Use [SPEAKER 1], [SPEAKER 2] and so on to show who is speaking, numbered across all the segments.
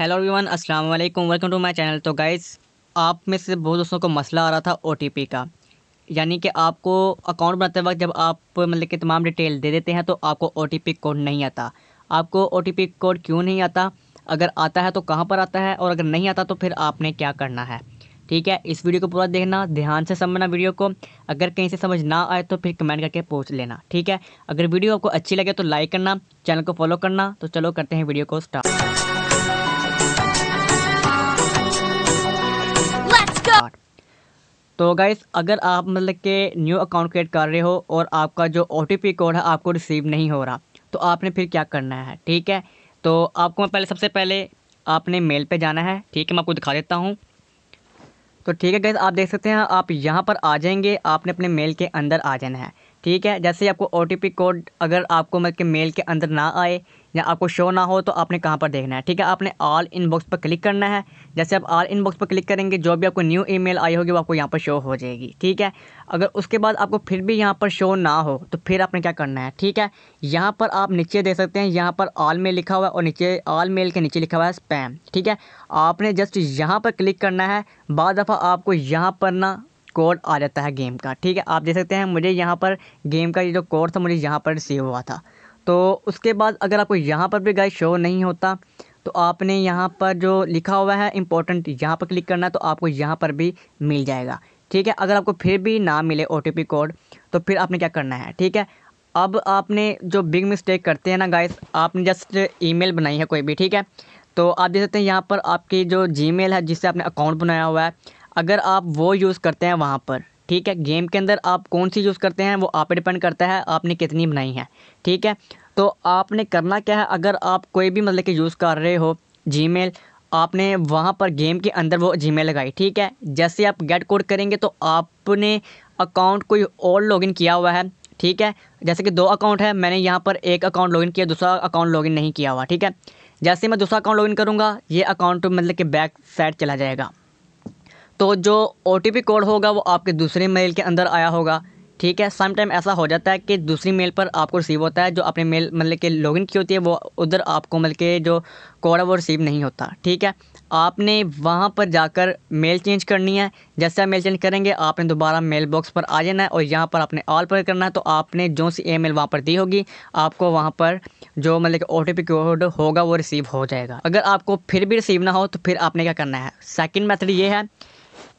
[SPEAKER 1] hello everyone अस्सलाम वालेकुम welcome to my channel तो गाइस आप में से बहुत दोस्तों को मसला आ रहा था ओ का यानी कि आपको अकाउंट बनाते वक्त जब आप मतलब कि तमाम डिटेल दे देते हैं तो आपको ओ कोड नहीं आता आपको ओ कोड क्यों नहीं आता अगर आता है तो कहाँ पर आता है और अगर नहीं आता तो फिर आपने क्या करना है ठीक है इस वीडियो को पूरा देखना ध्यान से समझना वीडियो को अगर कहीं से समझ ना आए तो फिर कमेंट करके पूछ लेना ठीक है अगर वीडियो आपको अच्छी लगे तो लाइक करना चैनल को फॉलो करना तो चलो करते हैं वीडियो को स्टार्ट तो गाइस अगर आप मतलब के न्यू अकाउंट क्रिएट कर रहे हो और आपका जो ओ कोड है आपको रिसीव नहीं हो रहा तो आपने फिर क्या करना है ठीक है तो आपको पहले सबसे पहले आपने मेल पे जाना है ठीक है मैं आपको दिखा देता हूँ तो ठीक है गैस आप देख सकते हैं आप यहाँ पर आ जाएंगे आपने अपने मेल के अंदर आ जाना है ठीक है जैसे आपको ओ कोड अगर आपको मतलब कि मेल के अंदर ना आए या आपको शो ना हो तो आपने कहाँ पर देखना है ठीक है आपने ऑल इनबॉक्स पर क्लिक करना है जैसे आप ऑल इनबॉक्स पर क्लिक करेंगे जो भी आपको न्यू ईमेल आई होगी वो आपको यहाँ पर शो हो जाएगी ठीक है अगर उसके बाद आपको फिर भी यहाँ पर शो ना हो तो फिर आपने क्या करना है ठीक है यहाँ पर आप नीचे देख सकते हैं यहाँ पर ऑल मेल लिखा हुआ है और नीचे ऑल मेल के नीचे लिखा हुआ है स्पैम ठीक है आपने जस्ट यहाँ पर क्लिक करना है बाद दफ़ा आपको यहाँ पर ना कोड आ जाता है गेम का ठीक है आप देख सकते हैं मुझे यहाँ पर गेम का ये जो कोड था मुझे यहाँ पर सेव हुआ था तो उसके बाद अगर आपको यहाँ पर भी गाइस शो नहीं होता तो आपने यहाँ पर जो लिखा हुआ है इंपॉर्टेंट यहाँ पर क्लिक करना तो आपको यहाँ पर भी मिल जाएगा ठीक है अगर आपको फिर भी ना मिले ओ कोड तो फिर आपने क्या करना है ठीक है अब आपने जो बिग मिस्टेक करते हैं ना गाइस आपने जस्ट ईमेल बनाई है कोई भी ठीक है तो आप देख सकते हैं यहाँ पर आपकी जो जीमेल है जिससे आपने अकाउंट बनाया हुआ है अगर आप वो यूज़ करते हैं वहाँ पर ठीक है गेम के अंदर आप कौन सी यूज़ करते हैं वो आप पर डिपेंड करता है आपने कितनी बनाई है ठीक है तो आपने करना क्या है अगर आप कोई भी मतलब कि यूज़ कर रहे हो जीमेल आपने वहाँ पर गेम के अंदर वो जीमेल लगाई ठीक है जैसे आप गेट कोड करेंगे तो आपने अकाउंट कोई और लॉगिन किया हुआ है ठीक है जैसे कि दो अकाउंट है मैंने यहाँ पर एक अकाउंट लॉगिन किया दूसरा अकाउंट लॉगिन नहीं किया हुआ ठीक है जैसे मैं दूसरा अकाउंट लॉगिन करूँगा ये अकाउंट मतलब कि बैक साइड चला जाएगा तो जो ओ कोड होगा वो आपके दूसरे मेल के अंदर आया होगा ठीक है सम टाइम ऐसा हो जाता है कि दूसरी मेल पर आपको रिसीव होता है जो अपने मेल मतलब कि लॉगिन की होती है वो उधर आपको मतलब के जो कोड है वो रिसीव नहीं होता ठीक है आपने वहाँ पर जाकर मेल चेंज करनी है जैसे आप मेल चेंज करेंगे आपने दोबारा मेल बॉक्स पर आ जाना है और यहाँ पर आपने ऑल पर करना है तो आपने जो सी ई मेल वहाँ पर दी होगी आपको वहाँ पर जो मतलब कि ओ टी पी कोड होगा वो रिसीव हो जाएगा अगर आपको फिर भी रिसीव ना हो तो फिर आपने क्या करना है सेकेंड मैथड ये है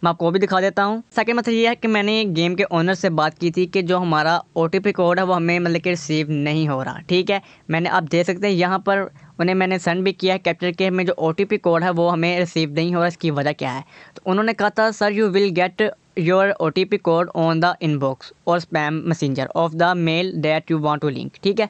[SPEAKER 1] मैं आपको भी दिखा देता हूँ सेकंड मतलब ये है कि मैंने गेम के ओनर से बात की थी कि जो हमारा ओ कोड है वो हमें मतलब कि रिसीव नहीं हो रहा ठीक है मैंने आप देख सकते हैं यहाँ पर उन्हें मैंने सेंड भी किया है कैप्चर के में जो ओ कोड है वो हमें रिसीव नहीं हो रहा इसकी वजह क्या है तो उन्होंने कहा था sir you will get your O T P code on the inbox और spam messenger of the mail that you want to link ठीक है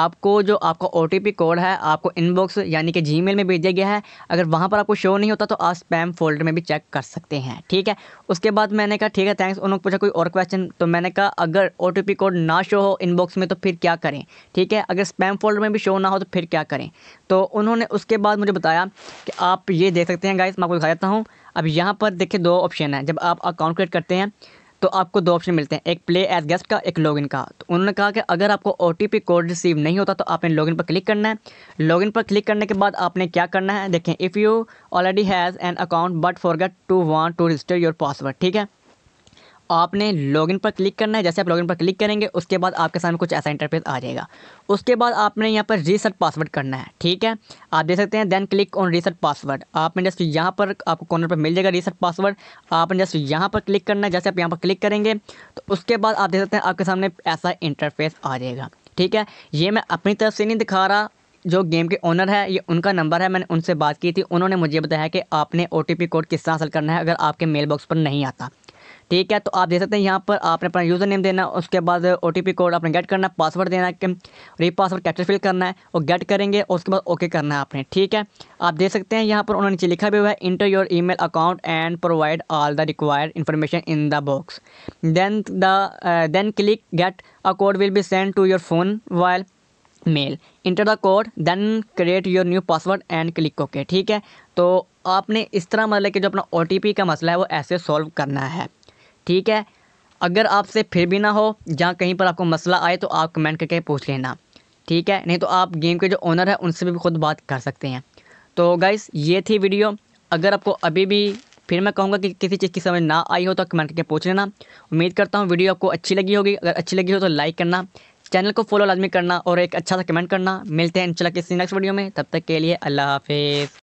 [SPEAKER 1] आपको जो आपका ओ टी पी कोड है आपको इनबॉक्स यानी कि जी मेल में भेजा गया है अगर वहाँ पर आपको शो नहीं होता तो आप स्पैम फोल्डर में भी चेक कर सकते हैं ठीक है उसके बाद मैंने कहा ठीक है थैंक्स उन्होंने पूछा कोई और क्वेश्चन तो मैंने कहा अगर ओ टी पी कोड ना शो हो इनबॉक्स में तो फिर क्या करें ठीक है अगर स्पैम फोल्डर में भी शो ना हो तो फिर क्या करें तो उन्होंने उसके बाद मुझे बताया कि आप ये देख सकते हैं गाइस मैं आपको दिखा देता हूँ अब यहाँ पर देखिए दो ऑप्शन है जब आप अकाउंट क्रिएट करते हैं तो आपको दो ऑप्शन मिलते हैं एक प्ले एज गेस्ट का एक लॉगिन का तो उन्होंने कहा कि अगर आपको ओ कोड रिसीव नहीं होता तो आपने लॉगिन पर क्लिक करना है लॉगिन पर क्लिक करने के बाद आपने क्या करना है देखें if you already has an account but forget to want to register your password ठीक है आपने लॉगिन पर क्लिक करना है जैसे आप लॉगिन पर क्लिक करेंगे उसके बाद आपके सामने कुछ ऐसा इंटरफेस आ जाएगा उसके बाद आपने यहाँ पर रीसेट पासवर्ड करना है ठीक है आप देख सकते हैं then click on reset password आपने जस्ट यहाँ पर आपको कॉर्नर पर मिल जाएगा रीसेट पासवर्ड आपने जस्ट यहाँ पर क्लिक करना है जैसे आप यहाँ पर क्लिक करेंगे तो उसके बाद आप देख सकते हैं आपके सामने ऐसा इंटरफेस आ जाएगा ठीक है ये मैं अपनी तरफ से नहीं दिखा रहा जो गेम के ओनर है ये उनका नंबर है मैंने उनसे बात की थी उन्होंने मुझे बताया कि आपने ओ कोड किस तरह हासिल करना है अगर आपके मेल बॉक्स पर नहीं आता ठीक है तो आप देख सकते हैं यहाँ पर आपने अपना यूज़र नेम देना उसके बाद ओ कोड आपने गेट करना पासवर्ड देना है और ये पासवर्ड कैप्चर फिल करना है और गेट करेंगे और उसके बाद ओके करना है आपने ठीक है आप देख सकते हैं यहाँ पर उन्होंने नीचे लिखा भी हुआ है enter your email account and provide all the required information in the box then the then click get a code will be send to your phone while mail enter the code then create your new password and click okay ठीक है तो आपने इस तरह मतलब कि जो अपना ओ का मसला है वो ऐसे सॉल्व करना है ठीक है अगर आपसे फिर भी ना हो जहाँ कहीं पर आपको मसला आए तो आप कमेंट करके पूछ लेना ठीक है नहीं तो आप गेम के जो ओनर हैं उनसे भी खुद बात कर सकते हैं तो गाइस ये थी वीडियो अगर आपको अभी भी फिर मैं कहूँगा कि किसी चीज़ की समझ ना आई हो तो कमेंट करके पूछ लेना उम्मीद करता हूँ वीडियो आपको अच्छी लगी होगी अगर अच्छी लगी हो तो लाइक करना चैनल को फॉलो लाजमी करना और एक अच्छा सा कमेंट करना मिलते हैं इंशाल्लाह किसी नेक्स्ट वीडियो में तब तक के लिए अल्लाह हाफिज़